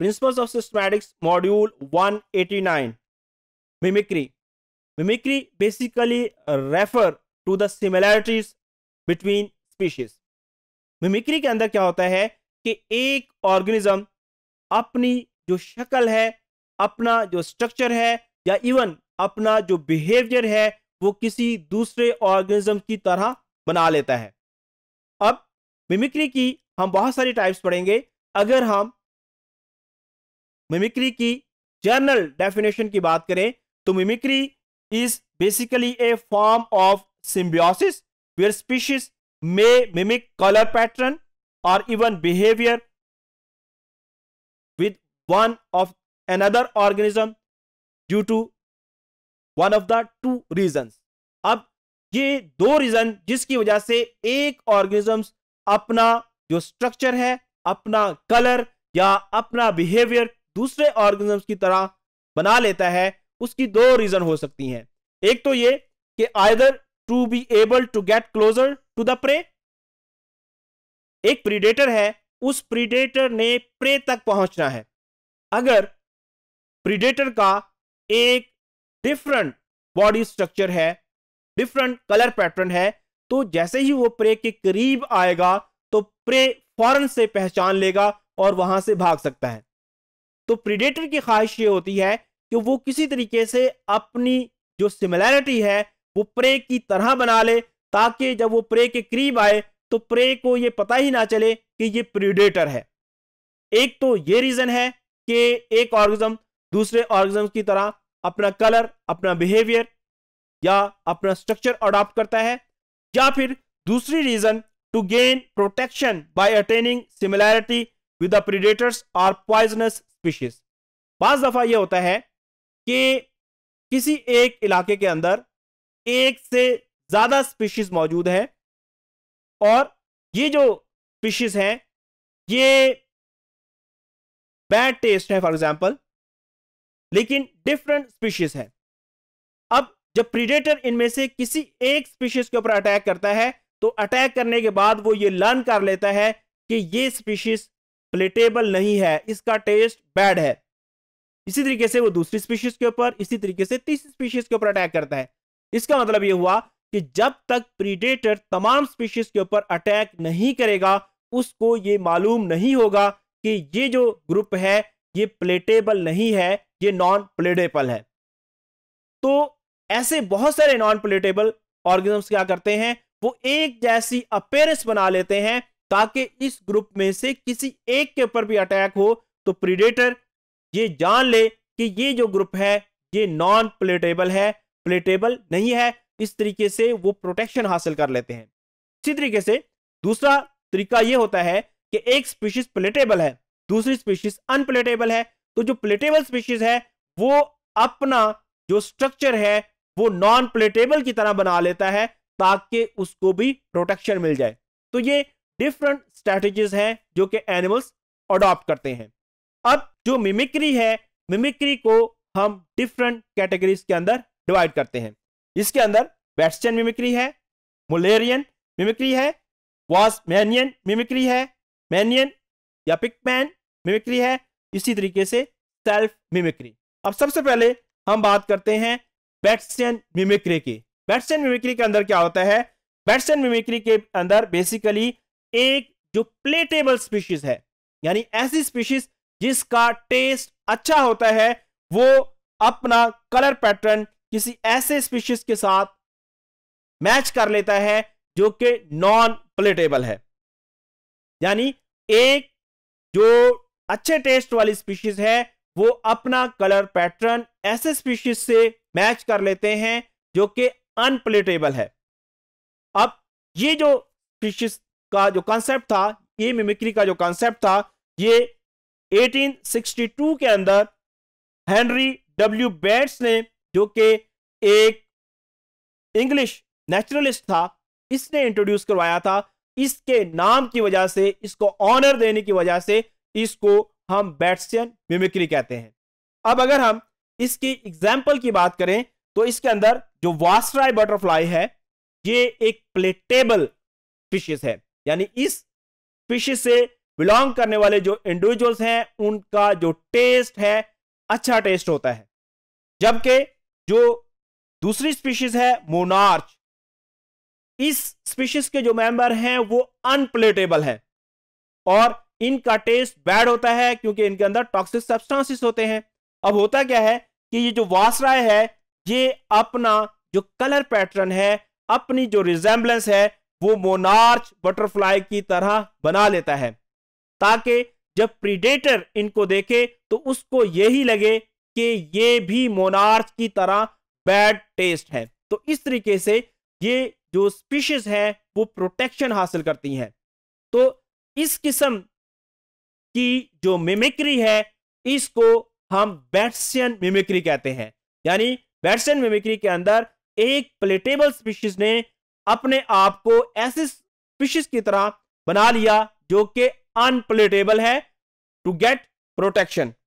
principles of systematics module 189 mimicry mimicry basically refer to the similarities between species mimicry के अंदर क्या होता है कि एक ऑर्गेनिज्म अपनी जो शक्ल है अपना जो स्ट्रक्चर है या इवन अपना जो बिहेवियर है वो किसी दूसरे ऑर्गेनिज्म की तरह बना लेता है अब मिमिक्री की हम बहुत सारी टाइप्स पढ़ेंगे अगर हम मिमिक्री की जर्नल डेफिनेशन की बात करें तो mimicry is basically a form of symbiosis where species may mimic colour pattern और even behaviour with one of another organism due to one of the two reasons अब ये दो रीजन जिसकी वजह से एक ऑर्गेनिज्म अपना जो स्ट्रक्चर है अपना कलर या अपना बिहेवियर दूसरे ऑर्गेनिज्म की तरह बना लेता है उसकी दो रीजन हो सकती हैं एक तो ये कि either to be able to get closer to the prey एक प्रीडेटर है उस प्रीडेटर ने प्रे तक पहुंचना है अगर प्रीडेटर का एक डिफरेंट बॉडी स्ट्रक्चर है डिफरेंट कलर पैटर्न है तो जैसे ही वो प्रे के करीब आएगा तो प्रे फौरन से पहचान लेगा और वहां से भाग सकता है तो प्रीडेटर की ख्वाहिश ये होती है कि वो किसी तरीके से अपनी जो सिमिलैरिटी है वो प्रे की तरह बना ले ताकि जब वो प्रे के करीब आए तो प्रे को ये पता ही ना चले कि ये प्रीडेटर है एक तो ये रीजन है कि एक ऑर्गेजम दूसरे ऑर्गेजम की तरह अपना कलर अपना बिहेवियर या अपना स्ट्रक्चर अडॉप्ट करता है या फिर दूसरी reason to gain protection by attaining similarity with the predators और पॉइजनस स्पीशीज बाज दफा यह होता है कि किसी एक इलाके के अंदर एक से ज्यादा स्पीशीज मौजूद है और ये जो स्पीशीज हैं ये बैड टेस्ट है फॉर एग्जाम्पल लेकिन डिफरेंट स्पीशीज है अब जब प्रीडेटर इनमें से किसी एक स्पीशीज के ऊपर अटैक करता है तो अटैक करने के बाद वो ये लर्न कर लेता है कि ये स्पीशीज प्लेटेबल नहीं है इसका टेस्ट बैड है इसी तरीके से वो दूसरी स्पीशीज के ऊपर इसी तरीके से तीसरी स्पीशीज के ऊपर अटैक करता है इसका मतलब ये हुआ कि जब तक प्रीडेटर तमाम स्पीशीज के ऊपर अटैक नहीं करेगा उसको ये मालूम नहीं होगा कि ये जो ग्रुप है ये प्लेटेबल नहीं है ये नॉन प्लेटेबल है तो ऐसे बहुत सारे नॉन प्लेटेबल ऑर्गेनिज्म क्या करते हैं वो एक जैसी अपेयरेंस बना लेते हैं ताकि इस ग्रुप में से किसी एक के ऊपर भी अटैक हो तो प्रीडेटर ये जान ले कि ये जो ग्रुप है ये नॉन प्लेटेबल है प्लेटेबल नहीं है इस तरीके से वो प्रोटेक्शन हासिल कर लेते हैं इसी तरीके से दूसरा तरीका ये होता है कि एक स्पीशीज प्लेटेबल है दूसरी स्पीशीज अनप्लेटेबल है तो जो प्लेटेबल स्पीशीज है वो अपना जो स्ट्रक्चर है वो नॉन प्लेटेबल की तरह बना लेता है ताकि उसको भी प्रोटेक्शन मिल जाए तो ये डिफरेंट स्ट्रेटेजीज हैं जो कि एनिमल्स अडॉप्ट करते हैं अब जो मिमिक्री है मिमिक्री को हम डिफरेंट कैटेगरीज के अंदर डिवाइड करते हैं इसके अंदर वेस्टर्न मिमिक्री है मुलेरियन मिमिक्री है वॉसमैनियन मिमिक्री है मैनियन या पिकमैन मिमिक्री है इसी तरीके से सेल्फ मिमिक्री अब सबसे पहले हम बात करते हैं बैट्सियन मिमिक्री की बैट्सियन मिमिक्री के अंदर क्या होता है बैट्सियन मिमिक्री के अंदर बेसिकली एक जो प्लेटेबल स्पीशीज है यानी ऐसी स्पीशीज जिसका टेस्ट अच्छा होता है वो अपना कलर पैटर्न किसी ऐसे स्पीशीज के साथ मैच कर लेता है जो कि नॉन प्लेटेबल है यानी एक जो अच्छे टेस्ट वाली स्पीशीज है वो अपना कलर पैटर्न ऐसे स्पीशीज से मैच कर लेते हैं जो कि अनप्लेटेबल है अब ये जो स्पीशीज का जो कॉन्सेप्ट था ये मिमिक्री का जो कॉन्सेप्ट था ये 1862 के अंदर हेनरी डब्ल्यू बैट्स ने जो कि एक इंग्लिश नेचुरलिस्ट था इसने इंट्रोड्यूस करवाया था इसके नाम की वजह से इसको ऑनर देने की वजह से इसको हम बैट्सियन मिमिक्री कहते हैं अब अगर हम इसकी एग्जाम्पल की बात करें तो इसके अंदर जो वास्ट्राई बटरफ्लाई है ये एक प्लेटेबल फिशेस है यानी इस स्पीशीज से बिलोंग करने वाले जो इंडिविजुअल्स हैं उनका जो टेस्ट है अच्छा टेस्ट होता है जबकि जो दूसरी स्पीशीज है मोनार्च इस स्पीशीज के जो मेंबर हैं वो अनप्लेटेबल है और इनका टेस्ट बैड होता है क्योंकि इनके अंदर टॉक्सिक सब्सटेंसेस होते हैं अब होता क्या है कि ये जो वासराय है ये अपना जो कलर पैटर्न है अपनी जो रिजेंबलेंस है वो मोनार्च बटरफ्लाई की तरह बना लेता है ताकि जब प्रीडेटर इनको देखे तो उसको यही लगे कि ये भी मोनार्च की तरह बैड टेस्ट है तो इस तरीके से ये जो स्पीशीज है वो प्रोटेक्शन हासिल करती हैं तो इस किस्म की जो मिमिक्री है इसको हम बैट्सियन मिमिक्री कहते हैं यानी बैट्सियन मिमिक्री के अंदर एक प्लेटेबल स्पीशीज ने अपने आप को ऐसे स्पीशीज की तरह बना लिया जो कि अनप्लेटेबल है टू गेट प्रोटेक्शन